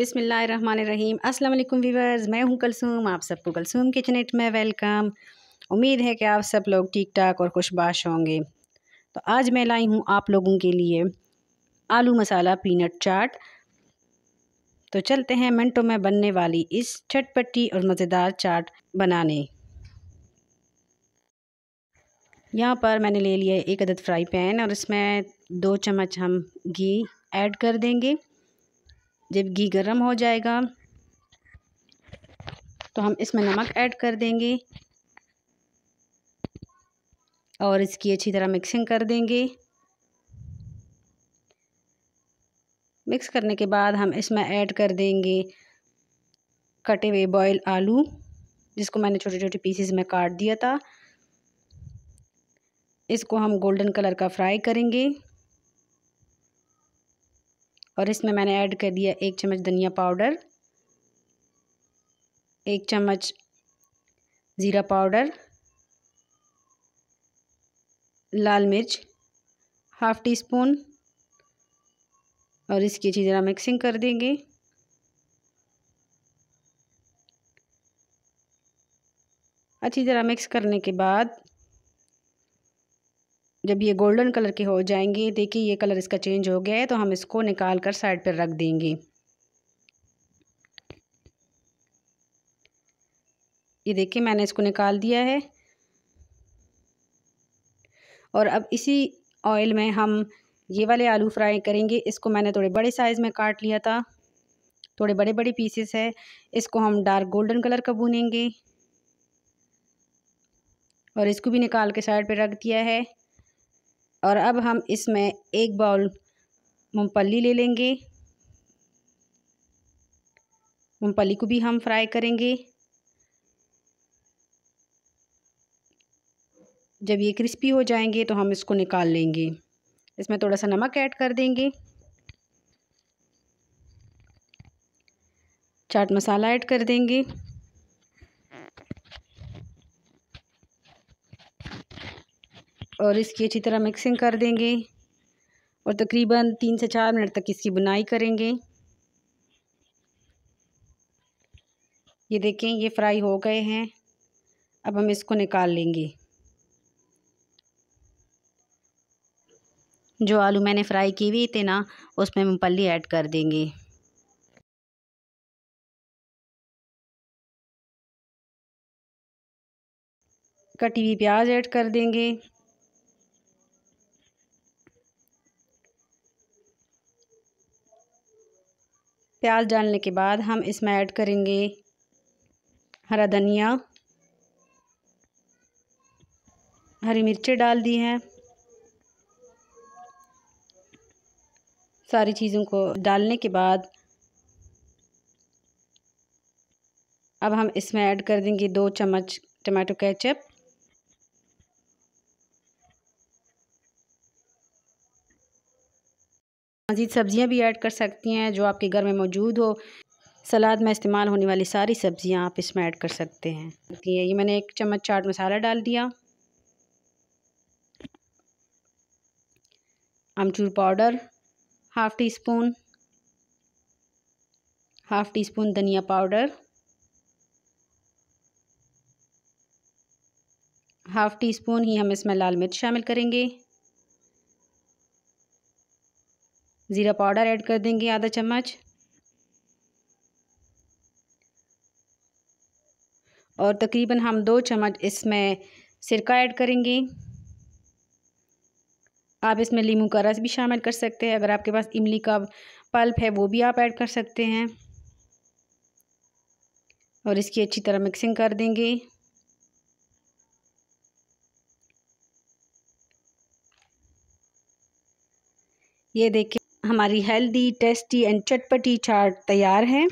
बिसमीम असलम वीवर्स मैं हूँ कलसूम आप सबको कलसूम किचन इट में वेलकम उम्मीद है कि आप सब लोग ठीक ठाक और खुशबाश होंगे तो आज मैं लाई हूँ आप लोगों के लिए आलू मसाला पीनट चाट तो चलते हैं मिनटों में बनने वाली इस चटपटी और मज़ेदार चाट बनाने यहाँ पर मैंने ले लिया एक अदद फ्राई पैन और इसमें दो चम्मच हम घी ऐड कर देंगे जब घी गर्म हो जाएगा तो हम इसमें नमक ऐड कर देंगे और इसकी अच्छी तरह मिक्सिंग कर देंगे मिक्स करने के बाद हम इसमें ऐड कर देंगे कटे हुए बॉयल आलू जिसको मैंने छोटे छोटे पीसेस में काट दिया था इसको हम गोल्डन कलर का फ्राई करेंगे और इसमें मैंने ऐड कर दिया एक चम्मच धनिया पाउडर एक चम्मच ज़ीरा पाउडर लाल मिर्च हाफ़ टी स्पून और इसकी अच्छी तरह मिक्सिंग कर देंगे अच्छी तरह मिक्स करने के बाद जब ये गोल्डन कलर के हो जाएंगे देखिए ये कलर इसका चेंज हो गया है तो हम इसको निकाल कर साइड पर रख देंगे ये देखिए मैंने इसको निकाल दिया है और अब इसी ऑयल में हम ये वाले आलू फ्राई करेंगे इसको मैंने थोड़े बड़े साइज़ में काट लिया था थोड़े बड़े बड़े पीसेस है इसको हम डार्क गोल्डन कलर का भूनेंगे और इसको भी निकाल के साइड पे रख दिया है और अब हम इसमें एक बाउल मूंगफली ले लेंगे मूंगफली को भी हम फ्राई करेंगे जब ये क्रिस्पी हो जाएंगे तो हम इसको निकाल लेंगे इसमें थोड़ा सा नमक ऐड कर देंगे चाट मसाला ऐड कर देंगे और इसकी अच्छी तरह मिक्सिंग कर देंगे और तकरीबन तीन से चार मिनट तक इसकी बुनाई करेंगे ये देखें ये फ्राई हो गए हैं अब हम इसको निकाल लेंगे जो आलू मैंने फ्राई की हुई थे ना उसमें मूँगफली ऐड कर देंगे कटी हुई प्याज ऐड कर देंगे प्याज डालने के बाद हम इसमें ऐड करेंगे हरा धनिया हरी मिर्चें डाल दी हैं सारी चीज़ों को डालने के बाद अब हम इसमें ऐड कर देंगे दो चम्मच टमाटो केचप मज़ीद सब्ज़ियाँ भी ऐड कर सकती हैं जो आपके घर में मौजूद हो सलाद में इस्तेमाल होने वाली सारी सब्ज़ियाँ आप इसमें ऐड कर सकते हैं ये मैंने एक चम्मच चाट मसाला डाल दिया अमचूर powder half teaspoon half teaspoon धनिया पाउडर हाफ़ टी स्पून ही हम इसमें लाल मिर्च शामिल करेंगे ज़ीरा पाउडर ऐड कर देंगे आधा चम्मच और तकरीबन हम दो चम्मच इसमें सिरका ऐड करेंगे आप इसमें लीमू का रस भी शामिल कर सकते हैं अगर आपके पास इमली का पल्प है वो भी आप ऐड कर सकते हैं और इसकी अच्छी तरह मिक्सिंग कर देंगे ये देखिए हमारी हेल्दी टेस्टी एंड चटपटी चाट तैयार है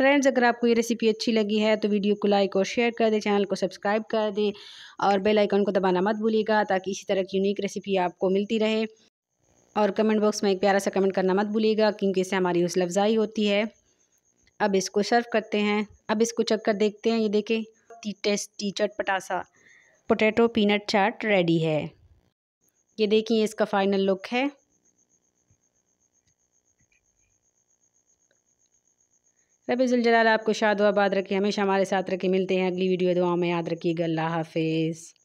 फ्रेंड्स अगर आपको ये रेसिपी अच्छी लगी है तो वीडियो को लाइक और शेयर कर दें चैनल को सब्सक्राइब कर दें और बेल आइकन को दबाना मत भूलिएगा ताकि इसी तरह की यूनिक रेसिपी आपको मिलती रहे और कमेंट बॉक्स में एक प्यारा सा कमेंट करना मत भूलिएगा क्योंकि इससे हमारी हौसला अफजाई होती है अब इसको सर्व करते हैं अब इसको चेक कर देखते हैं ये देखें टेस्टी चटपटासा पोटैटो पीनट चाट रेडी है ये देखिए इसका फाइनल लुक है रबीजुल जलाल आपको शाद वाबाद रखे हमेशा हमारे साथ रखे मिलते हैं अगली वीडियो दुआ में याद रखिएगा अल्लाह हाफिज़